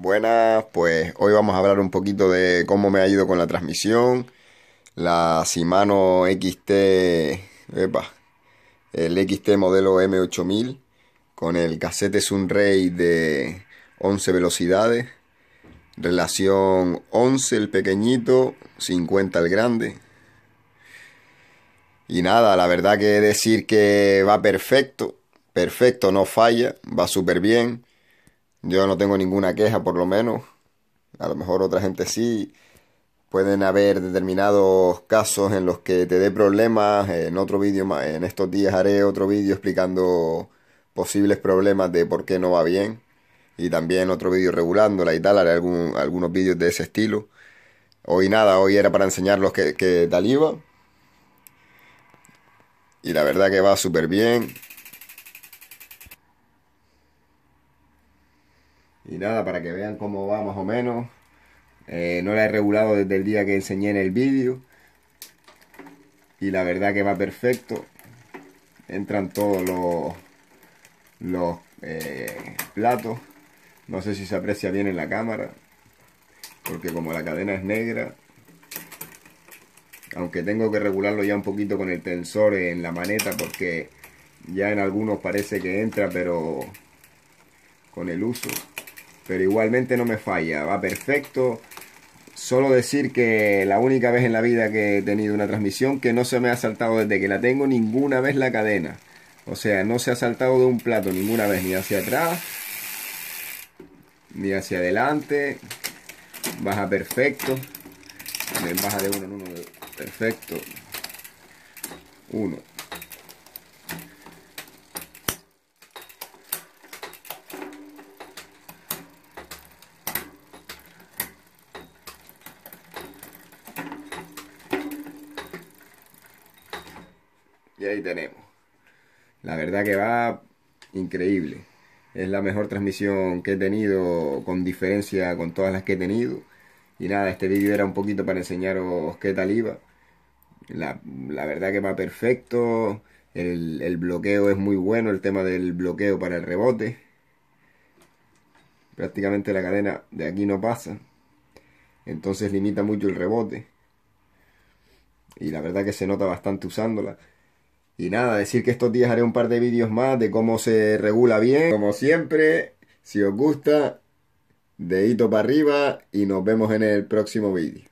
Buenas, pues hoy vamos a hablar un poquito de cómo me ha ido con la transmisión, la Shimano XT, el XT modelo M8000 con el cassette Sunray de 11 velocidades, relación 11 el pequeñito, 50 el grande. Y nada, la verdad que decir que va perfecto, perfecto, no falla, va súper bien yo no tengo ninguna queja, por lo menos. A lo mejor otra gente sí. Pueden haber determinados casos en los que te dé problemas. En otro vídeo, en estos días haré otro vídeo explicando posibles problemas de por qué no va bien. Y también otro vídeo regulándola y tal. Haré algún, algunos vídeos de ese estilo. Hoy nada, hoy era para enseñarlos que, que tal iba. Y la verdad que va súper bien. Y nada, para que vean cómo va más o menos. Eh, no la he regulado desde el día que enseñé en el vídeo. Y la verdad que va perfecto. Entran todos los, los eh, platos. No sé si se aprecia bien en la cámara. Porque como la cadena es negra. Aunque tengo que regularlo ya un poquito con el tensor en la maneta. Porque ya en algunos parece que entra pero con el uso pero igualmente no me falla, va perfecto. Solo decir que la única vez en la vida que he tenido una transmisión que no se me ha saltado desde que la tengo ninguna vez la cadena. O sea, no se ha saltado de un plato ninguna vez, ni hacia atrás, ni hacia adelante. Baja perfecto. También baja de uno en uno. Perfecto. Uno. Y ahí tenemos. La verdad que va increíble. Es la mejor transmisión que he tenido, con diferencia con todas las que he tenido. Y nada, este vídeo era un poquito para enseñaros qué tal iba. La, verdad que va perfecto. El, el, bloqueo es muy bueno, el tema del bloqueo para el rebote. Prácticamente la cadena de aquí no pasa. Entonces limita mucho el rebote. Y la verdad que se nota bastante usándola. Y nada, decir que estos días haré un par de vídeos más de cómo se regula bien. Como siempre, si os gusta, dedito para arriba y nos vemos en el próximo vídeo.